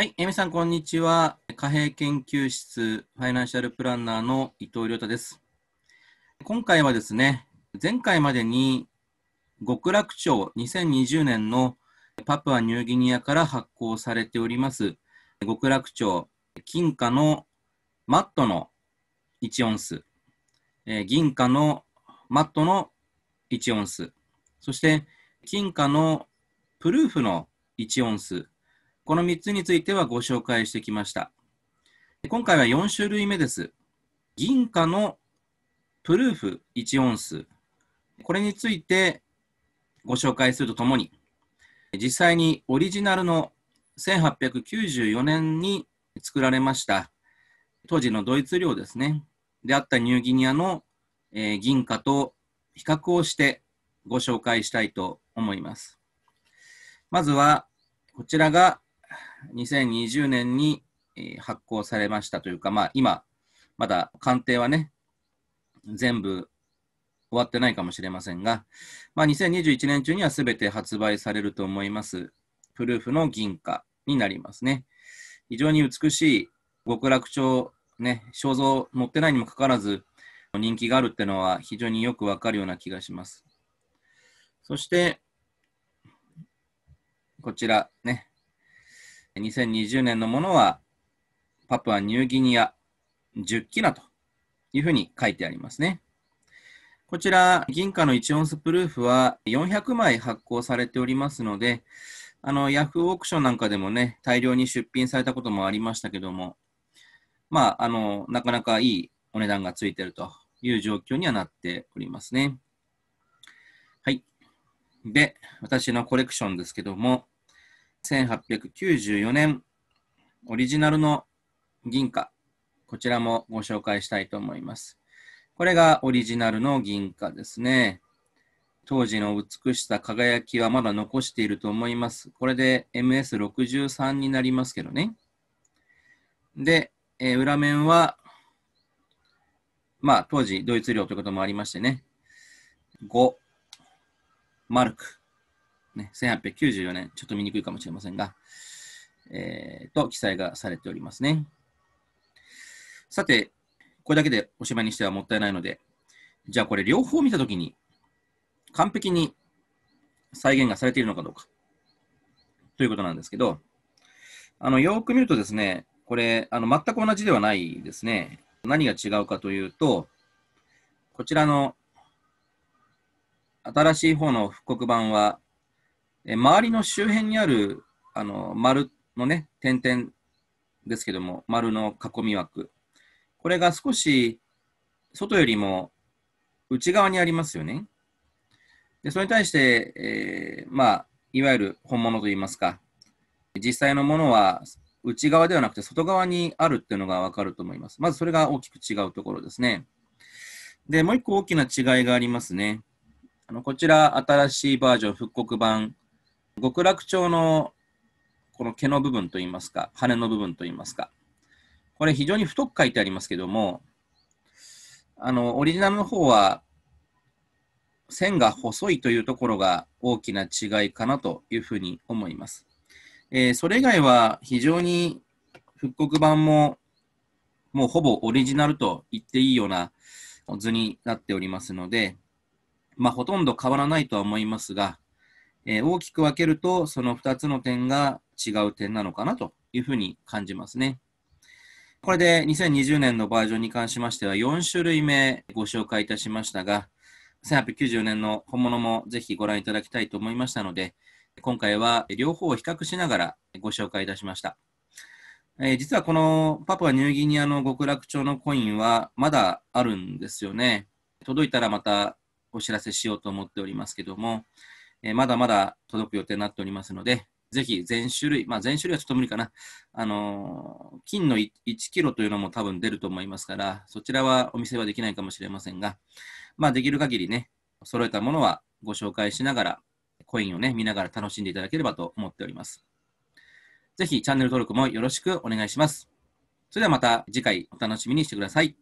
はい、えみさん、こんにちは。貨幣研究室ファイナンシャルプランナーの伊藤亮太です。今回はですね、前回までに極楽町2020年のパプアニューギニアから発行されております極楽町金貨のマットの1オンス、え銀貨のマットの1オンス、そして金貨のプルーフの1オンスこの3つについてはご紹介してきました。今回は4種類目です。銀貨のプルーフ1オンス。これについてご紹介するとともに、実際にオリジナルの1894年に作られました、当時のドイツ領ですね、であったニューギニアの、え銀貨と比較をしてご紹介したいと思います。まずは、こちらが2020年に発行されましたというか、まあ、今、まだ鑑定はね、全部終わってないかもしれませんが、まあ、2021年中には全て発売されると思います。プルーフの銀貨になりますね。非常に美しい極楽鳥、ね、肖像持ってないにもかかわらず、人気があるってのは非常によくわかるような気がします。そして、こちらね、2020年のものは、パプアニューギニア10キラというふうに書いてありますね。こちら、銀貨の1オンスプルーフは400枚発行されておりますので、あの、ヤフーオークションなんかでもね、大量に出品されたこともありましたけども、まあ、あの、なかなかいいお値段がついてるという状況にはなっておりますね。はい。で、私のコレクションですけども、1894年オリジナルの銀貨、こちらもご紹介したいと思います。これがオリジナルの銀貨ですね。当時の美しさ、輝きはまだ残していると思います。これで MS63 になりますけどね。で、えー、裏面は、まあ当時ドイツ領ということもありましてね、5、マルク。ね、1894年、ちょっと見にくいかもしれませんが、えー、と記載がされておりますね。さて、これだけでおしまいにしてはもったいないので、じゃあこれ両方見たときに、完璧に再現がされているのかどうか、ということなんですけど、あの、よく見るとですね、これ、あの、全く同じではないですね。何が違うかというと、こちらの新しい方の復刻版は、え周りの周辺にあるあの丸のね、点々ですけども、丸の囲み枠。これが少し外よりも内側にありますよね。でそれに対して、えー、まあ、いわゆる本物といいますか、実際のものは内側ではなくて外側にあるっていうのがわかると思います。まずそれが大きく違うところですね。で、もう一個大きな違いがありますね。あのこちら、新しいバージョン復刻版極楽鳥のこの毛の部分といいますか、羽の部分といいますか、これ非常に太く書いてありますけども、あの、オリジナルの方は、線が細いというところが大きな違いかなというふうに思います。えー、それ以外は非常に復刻版ももうほぼオリジナルと言っていいような図になっておりますので、まあ、ほとんど変わらないとは思いますが、えー、大きく分けると、その2つの点が違う点なのかなというふうに感じますね。これで2020年のバージョンに関しましては4種類目ご紹介いたしましたが、1894年の本物もぜひご覧いただきたいと思いましたので、今回は両方を比較しながらご紹介いたしました。えー、実はこのパプアニューギニアの極楽鳥のコインはまだあるんですよね。届いたらまたお知らせしようと思っておりますけども、えー、まだまだ届く予定になっておりますので、ぜひ全種類、まあ、全種類はちょっと無理かな、あのー、金の1キロというのも多分出ると思いますから、そちらはお店はできないかもしれませんが、まあ、できる限りね、揃えたものはご紹介しながら、コインをね、見ながら楽しんでいただければと思っております。ぜひチャンネル登録もよろしくお願いします。それではまた次回お楽しみにしてください。